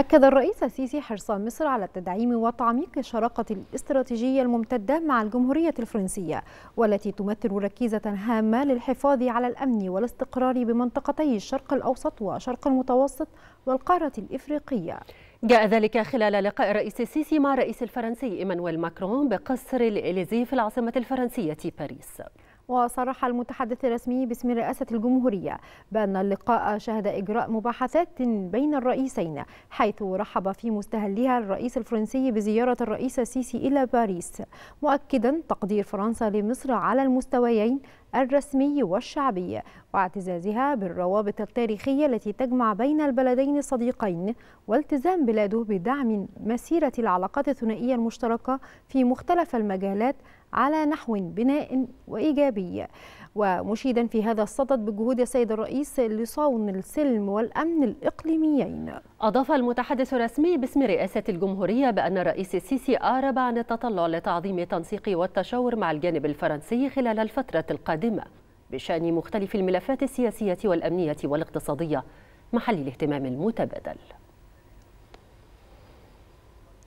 أكد الرئيس السيسي حرص مصر على التدعيم وتعميق الشراكة الاستراتيجية الممتدة مع الجمهورية الفرنسية والتي تمثل ركيزة هامة للحفاظ على الأمن والاستقرار بمنطقتي الشرق الأوسط وشرق المتوسط والقارة الإفريقية جاء ذلك خلال لقاء الرئيس السيسي مع الرئيس الفرنسي إيمانويل ماكرون بقصر الإليزي في العاصمة الفرنسية باريس وصرح المتحدث الرسمي باسم رئاسة الجمهورية بأن اللقاء شهد إجراء مباحثات بين الرئيسين حيث رحب في مستهلها الرئيس الفرنسي بزيارة الرئيس السيسي إلى باريس مؤكدا تقدير فرنسا لمصر على المستويين الرسمي والشعبي واعتزازها بالروابط التاريخية التي تجمع بين البلدين الصديقين والتزام بلاده بدعم مسيرة العلاقات الثنائية المشتركة في مختلف المجالات على نحو بناء وإيجابي ومشيدا في هذا الصدد بجهود السيد الرئيس لصون السلم والأمن الإقليميين أضاف المتحدث الرسمي باسم رئاسة الجمهورية بأن الرئيس السيسي أعرب عن التطلع لتعظيم التنسيق والتشاور مع الجانب الفرنسي خلال الفترة القادمة بشأن مختلف الملفات السياسية والأمنية والاقتصادية محل الاهتمام المتبادل